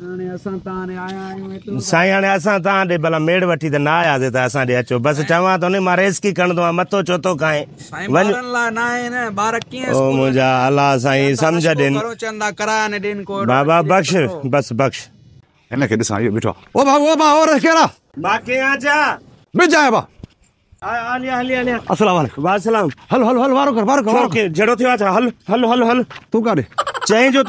اني اسان تا نه آيا هين سايان اسان تا دي بلا ميڙ وطي تا نا آيا تا اسان دي اچو بس چاوا تو ني ما ريس کي كن دو متو چتو کاي سايان لا ناين بار کي او مجهه الله ساي سمجه دين بابا بخش بس بخش ان کي دسا بيٺو او با او با اور اس کي را باکي آ جا بي جا با آ علي शादी जी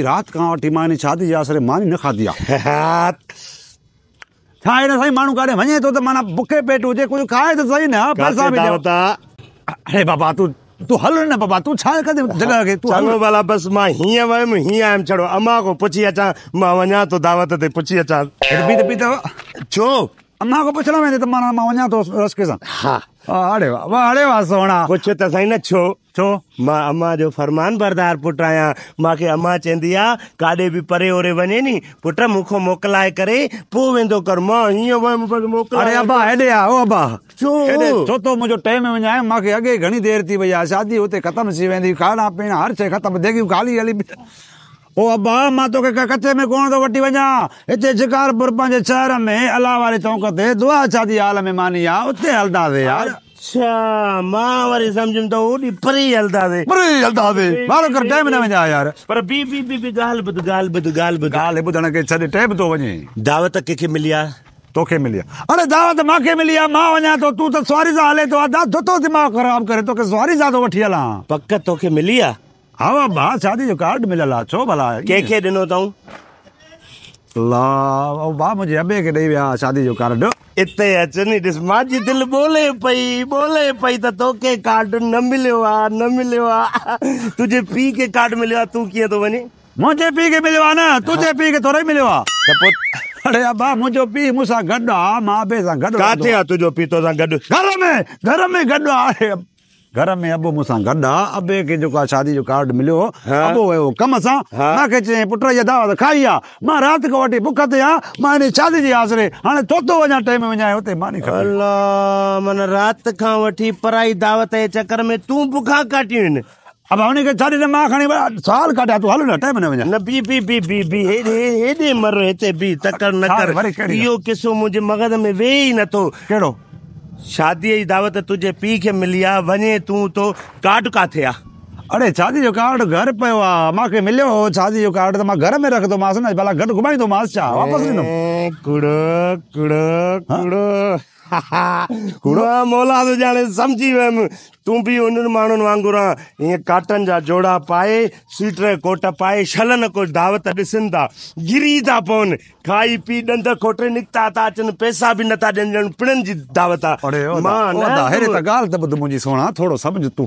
रात खां वठी मां शादी दे दावत अरे बाबा तू तू हलो न बाबा तू छा कदे जगह के तू चलो भला बस मां हिए वयम हिए आम छड़ो अम्मा को पुछी अचा मां वञा तो दावत ते पुछी अचा बि त बि त अम्मा को पुछणो वेंदे त मां वञा तो रस्के सां हा अड़े वाह अड़े वाह सोणा पुछो त साईं न छो छो मां अम्मा जो फरमान बरदार पुटु आहियां मूंखे अम्मा चवंदी आहे काॾे बि परे ओरे वञे नी पुट मूंखां मोकिलाए करे पोइ वेंदो कर मां हीअं अरे अबा हेॾे आहे ओ अबा छो छो थो तो मुंहिंजो टाइम वञाए मूंखे अॻे घणी देरि थी वई शादी हुते ख़तमु थी वेंदी खाइणा पीअणा हर शइ ख़तमु देगियूं खाली हली ओ अबा मा तो के कते में कोन तो वटी वजा इते जकारपुर पंजे शहर में अला वाले तो कते दुआ शादी हाल में मानिया उते हलदा दे यार अच्छा मा वरी समझ में तो उडी परी हलदा दे परी हलदा दे बाल कर टाइम ना वजा यार पर बी बी बी बी गाल बद गाल बद गाल बद गाल बद के छड़े टाइम तो वने दावत के के मिलिया तो के मिलिया अरे दावत मा के मिलिया मा वजा तो तू तो सवारी जा ले तो आधा धतो दिमाग खराब करे तो के सवारी जा भाउ शादी जो कार्ड मिलियल आहे छो भला कंहिंखे ॾिनो अथऊं मुंहिंजे अबे खे ॾेई विया शादी जो कार्ड अचनि तुंहिंजे पीउ कार्ड मिलियो आहे तूं कीअं थो वञे मुंहिंजे पीउ खे न तुंहिंजे पीउ खे थोरो मुंहिंजो पीउ आहे घर में अबो मूसा गड आ अबे के जो का शादी जो कार्ड मिलो अबो वो कम सा ना के पुत्र या दावत खाई आ मा रात को वटी भूख ते आ मा ने शादी जी आसरे हन तो तो टाइम में जाए ओते मानी खा अल्लाह मन रात खा वटी पराई दावत के चक्कर में तू भूखा काटी ने अब हन के शादी ने मा खणी साल काटा तू हलो ना टाइम ने वजा बी बी बी बी बी हे दे मर हेते बी तकर न कर यो किसो मुझे मगद में वे ही न तो केड़ो शादीअ जी दावत तुंहिंजे पीउ खे मिली आहे वञे तूं तो कार्ड किथे आहे अड़े शादी जो कार्ड घर पियो आहे मूंखे मिलियो हो शादी जो कार्ड त मां घर में रखंदोमांसि न भला घटि घुमाईंदोमांसि छा वापसि मोला समुझी वियमि तूं बि हुननि माण्हुनि वांगुरु आहे ईअं कॉटन जा जोड़ा पाए स्वीटर कोट पाए छल न को दावत ॾिसनि था गिरी था पवनि खाई पी ॾंद खोटे निकिता था अचनि पैसा बि नथा ॾियनि ॾियनि पिणनि जी दावते थोरो समुझ तूं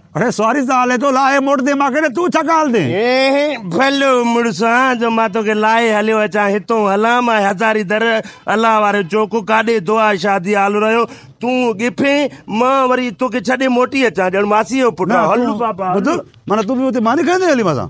અરે સોરી સાલે તો લાય મોડ દે માકે તું છકાલ દે એ ભલો મુડસા જો માતો કે લાય હલ્યો અચા હિતો હલા માં હજારી દર અલા વારે ચોકો કાડે દોઆ શાદી હાલ રહ્યો તું ગિફે માં વરી તો કે છડે મોટી અચા જણ માસી પુટ હલ બાબા મને તું બી ઉતે માને કહે દે હલી માસા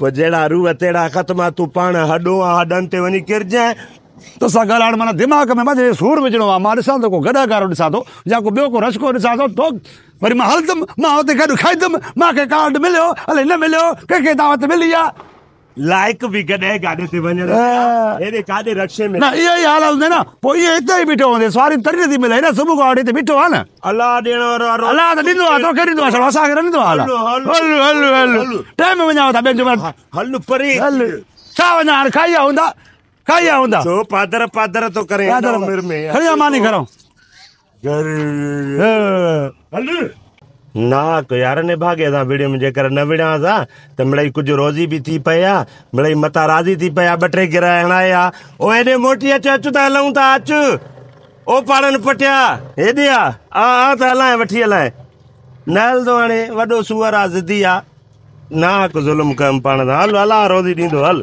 पोइ जेड़ा रूह तेड़ा ख़तमा तूं पाण हॾो आहे हॾनि ते वञी किरजांइ तो सां ॻाल्हाइण माना दिमाग़ में मां सूर विझणो आहे मां ॾिसां थो को गॾाकारो ॾिसां थो या को ॿियो को रसको ॾिसां थो तो वरी मां हलंदुमि मां हुते गॾु खाईंदुमि मूंखे कार्ड मिलियो अलाए न मिलियो कंहिंखे दावत मिली आहे लाइक बि कॾहिं गाॾी ते वञण काॾे रक्षे में न इहो ई हाल हूंदे न पोइ इहो हिते ई बीठो हूंदे सवारी तॾहिं नथी मिले हिन सुबुह खां वठी बीठो आहे न अलाह ॾियण वारो वारो अलाह त ॾींदो आहे तोखे ॾींदो आहे असांखे रहंदो आहे टाइम वञा था ॿियनि हल परे हल छा वञा हाणे खाई विया हूंदा खाई विया हूंदा पादर पादर थो न यार निभागे भाॻे सां में जेकर न विड़ त मिड़ई कुझु रोज़ी बि थी पए आहे मिड़ई मता राज़ी थी पए ॿ टे गिर हणाए मोटी अच अच त हलूं था अचनि हेॾे वठी हलाए न हलंदो हाणे वॾो सूअर आहे ज़िदी आहे न ज़ुल्म कयुम पाण सां हल हला रोज़ी ॾींदो हल